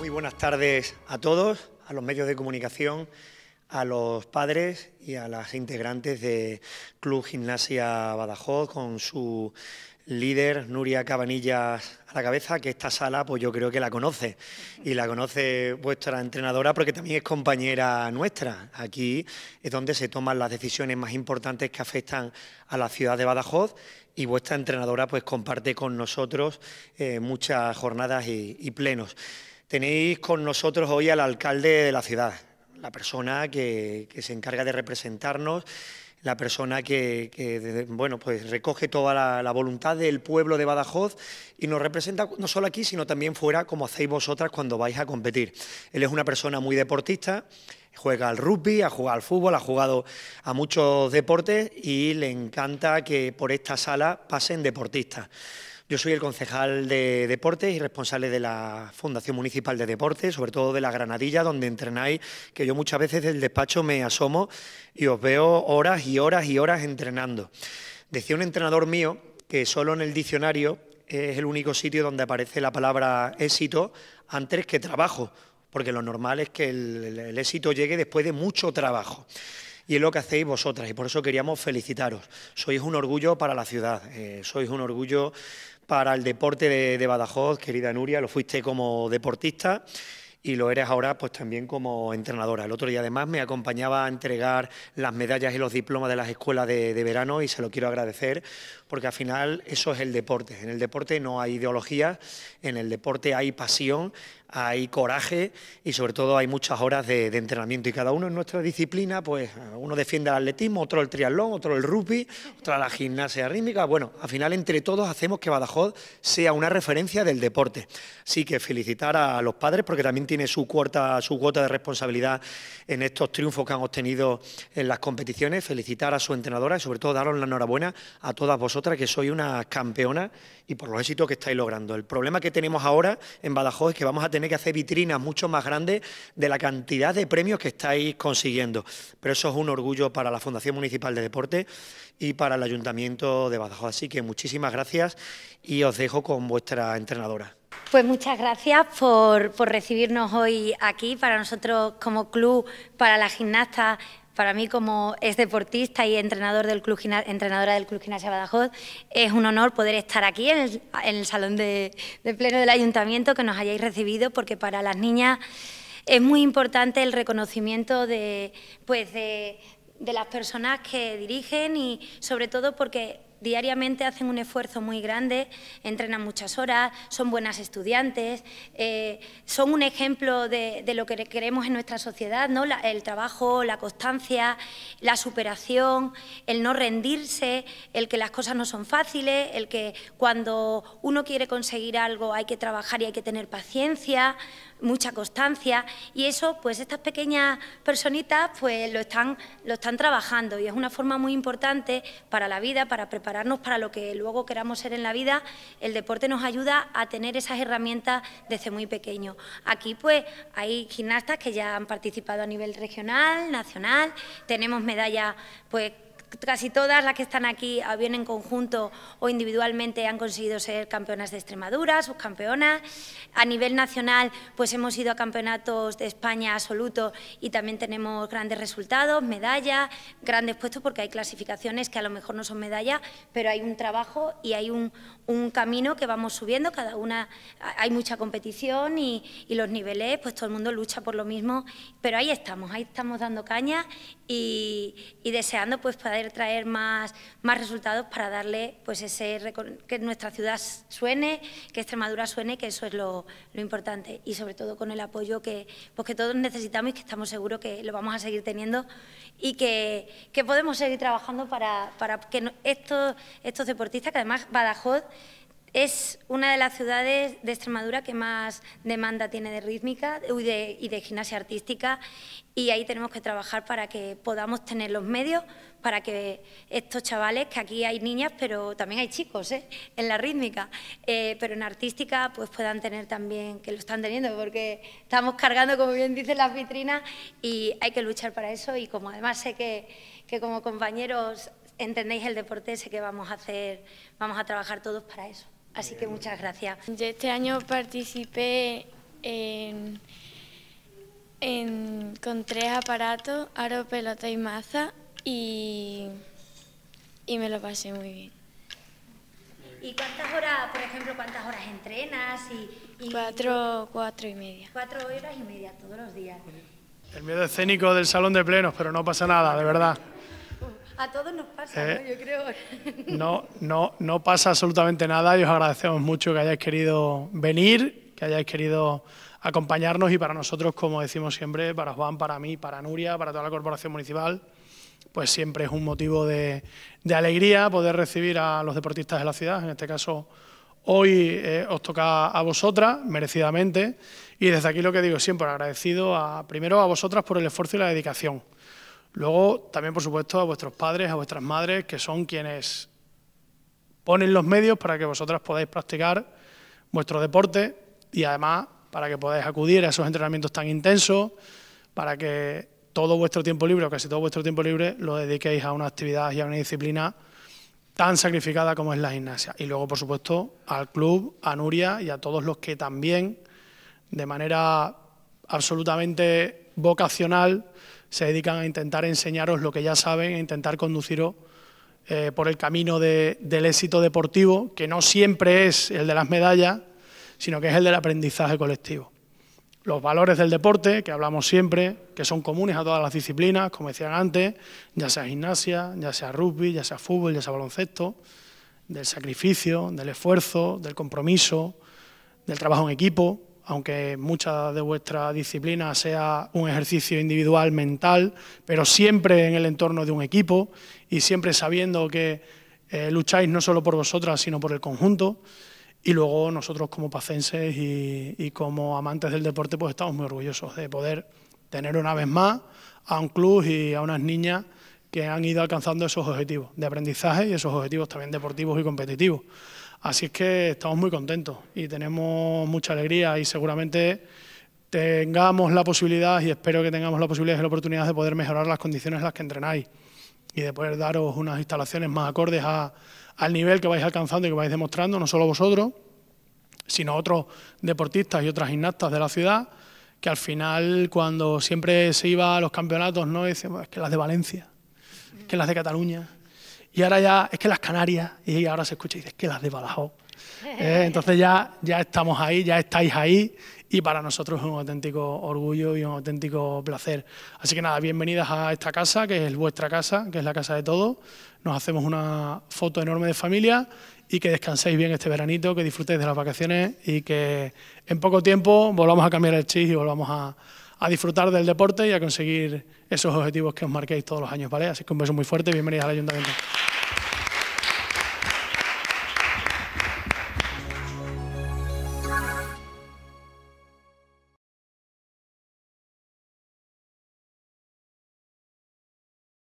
Muy buenas tardes a todos, a los medios de comunicación, a los padres y a las integrantes de Club Gimnasia Badajoz con su líder Nuria Cabanillas a la cabeza, que esta sala pues yo creo que la conoce y la conoce vuestra entrenadora porque también es compañera nuestra. Aquí es donde se toman las decisiones más importantes que afectan a la ciudad de Badajoz y vuestra entrenadora pues comparte con nosotros eh, muchas jornadas y plenos. Tenéis con nosotros hoy al alcalde de la ciudad, la persona que, se encarga de representarnos, la persona que, bueno, pues recoge toda la, la, voluntad del pueblo de Badajoz y nos representa no solo aquí, sino también fuera, como hacéis vosotras cuando vais a competir. Él es una persona muy deportista, juega al rugby, ha jugado al fútbol, ha jugado a muchos deportes y le encanta que por esta sala pasen deportistas. Yo soy el concejal de deportes y responsable de la Fundación Municipal de Deportes, sobre todo de la Granadilla, donde entrenáis, que yo muchas veces del despacho me asomo y os veo horas y horas y horas entrenando. Decía un entrenador mío que solo en el diccionario es el único sitio donde aparece la palabra éxito antes que trabajo, porque lo normal es que el, éxito llegue después de mucho trabajo y es lo que hacéis vosotras y por eso queríamos felicitaros. Sois un orgullo para la ciudad, eh, sois un orgullo para el deporte de, Badajoz, querida Nuria, lo fuiste como deportista y lo eres ahora pues también como entrenadora. El otro día además me acompañaba a entregar las medallas y los diplomas de las escuelas de, verano y se lo quiero agradecer porque al final eso es el deporte. En el deporte no hay ideología, en el deporte hay pasión, hay coraje y sobre todo hay muchas horas de, entrenamiento y cada uno en nuestra disciplina, pues uno defiende el atletismo, otro el triatlón, otro el rugby, otra la gimnasia rítmica. Bueno, al final entre todos hacemos que Badajoz sea una referencia del deporte. Así que felicitar a los padres porque también tiene su cuota, su cuota de responsabilidad en estos triunfos que han obtenido en las competiciones. Felicitar a su entrenadora y sobre todo daros la enhorabuena a todas vosotras que sois una campeona y por los éxitos que estáis logrando. El problema que tenemos ahora en Badajoz es que vamos a tener que hacer vitrinas mucho más grandes de la cantidad de premios que estáis consiguiendo. Pero eso es un orgullo para la Fundación Municipal de Deporte y para el Ayuntamiento de Badajoz. Así que muchísimas gracias y os dejo con vuestra entrenadora. Pues muchas gracias por, recibirnos hoy aquí. Para nosotros como club, para la gimnasta, para mí como es deportista y entrenadora del Club Gimnasia Badajoz, es un honor poder estar aquí en el, salón de, pleno del ayuntamiento, que nos hayáis recibido, porque para las niñas es muy importante el reconocimiento pues de, de las personas que dirigen y sobre todo porque diariamente hacen un esfuerzo muy grande, entrenan muchas horas, son buenas estudiantes, eh, son un ejemplo de, lo que queremos en nuestra sociedad, ¿no? el trabajo, la constancia, la superación, el no rendirse, el que las cosas no son fáciles, el que cuando uno quiere conseguir algo hay que trabajar y hay que tener paciencia mucha constancia y eso, pues estas pequeñas personitas pues lo están, lo están trabajando y es una forma muy importante para la vida, para prepararnos para lo que luego queramos ser en la vida. El deporte nos ayuda a tener esas herramientas desde muy pequeño. Aquí pues hay gimnastas que ya han participado a nivel regional, nacional, tenemos medallas pues casi todas las que están aquí, ah, bien en conjunto o individualmente, han conseguido ser campeonas de Extremadura, subcampeonas. A nivel nacional, pues hemos ido a campeonatos de España absoluto y también tenemos grandes resultados, medallas, grandes puestos, porque hay clasificaciones que a lo mejor no son medallas, pero hay un trabajo y hay un, camino que vamos subiendo, cada una, hay mucha competición y, los niveles, pues todo el mundo lucha por lo mismo, pero ahí estamos, ahí estamos dando caña y, y deseando pues poder traer más, más resultados para darle pues ese que nuestra ciudad suene, que Extremadura suene, que eso es lo, importante y sobre todo con el apoyo que, pues todos necesitamos y que estamos seguros que lo vamos a seguir teniendo y que, podemos seguir trabajando para, que estos, estos deportistas, que además Badajoz es una de las ciudades de Extremadura que más demanda tiene de rítmica y de, gimnasia artística y ahí tenemos que trabajar para que podamos tener los medios para que estos chavales, que aquí hay niñas, pero también hay chicos ¿eh? en la rítmica, eh, pero en artística pues puedan tener también, que lo están teniendo porque estamos cargando, como bien dicen las vitrinas, y hay que luchar para eso y como además sé que, que como compañeros entendéis el deporte, sé que vamos a hacer, vamos a trabajar todos para eso. Así que muchas gracias. este año participé con tres aparatos, aro, pelota y maza, y, y me lo pasé muy bien. ¿Y cuántas horas, por ejemplo, cuántas horas entrenas? cuatro, cuatro y media. Cuatro horas y media todos los días. El miedo escénico del salón de plenos, pero no pasa nada, de verdad. A todos nos pasa, eh, ¿no? Yo creo. No, no, pasa absolutamente nada y os agradecemos mucho que hayáis querido venir, que hayáis querido acompañarnos y para nosotros, como decimos siempre, para Juan, para mí, para Nuria, para toda la Corporación Municipal, pues siempre es un motivo de, alegría poder recibir a los deportistas de la ciudad, en este caso hoy eh, os toca a vosotras, merecidamente, y desde aquí lo que digo siempre, agradecido a, primero a vosotras por el esfuerzo y la dedicación. Luego, también, por supuesto, a vuestros padres, a vuestras madres, que son quienes ponen los medios para que vosotras podáis practicar vuestro deporte y además para que podáis acudir a esos entrenamientos tan intensos, para que todo vuestro tiempo libre, o casi todo vuestro tiempo libre, lo dediquéis a una actividad y a una disciplina tan sacrificada como es la gimnasia. Y luego, por supuesto, al club, a Nuria y a todos los que también, de manera absolutamente vocacional, se dedican a intentar enseñaros lo que ya saben, e intentar conduciros eh, por el camino del éxito deportivo, que no siempre es el de las medallas, sino que es el del aprendizaje colectivo. Los valores del deporte, que hablamos siempre, que son comunes a todas las disciplinas, como decían antes, ya sea gimnasia, ya sea rugby, ya sea fútbol, ya sea baloncesto, del sacrificio, del esfuerzo, del compromiso, del trabajo en equipo, aunque mucha de vuestra disciplina sea un ejercicio individual mental, pero siempre en el entorno de un equipo y siempre sabiendo que eh, lucháis no solo por vosotras, sino por el conjunto. Y luego nosotros como pacenses y, y como amantes del deporte, pues estamos muy orgullosos de poder tener una vez más a un club y a unas niñas que han ido alcanzando esos objetivos de aprendizaje y esos objetivos también deportivos y competitivos. Así es que estamos muy contentos y tenemos mucha alegría y seguramente tengamos la posibilidad, y espero que tengamos la posibilidad y la oportunidad de poder mejorar las condiciones en las que entrenáis y de poder daros unas instalaciones más acordes al nivel que vais alcanzando y que vais demostrando, no solo vosotros, sino otros deportistas y otras gimnastas de la ciudad, que al final cuando siempre se iba a los campeonatos, no decíamos, es que las de Valencia, que las de Cataluña, y ahora ya, es que las Canarias, y ahora se escucha y dice, es que las de Badajoz. Eh, entonces ya, ya estamos ahí, ya estáis ahí, y para nosotros es un auténtico orgullo y un auténtico placer. Así que nada, bienvenidas a esta casa, que es vuestra casa, que es la casa de todos. Nos hacemos una foto enorme de familia y que descanséis bien este veranito, que disfrutéis de las vacaciones y que en poco tiempo volvamos a cambiar el chis y volvamos a, a disfrutar del deporte y a conseguir esos objetivos que os marquéis todos los años, ¿vale? Así que un beso muy fuerte y bienvenidos al Ayuntamiento.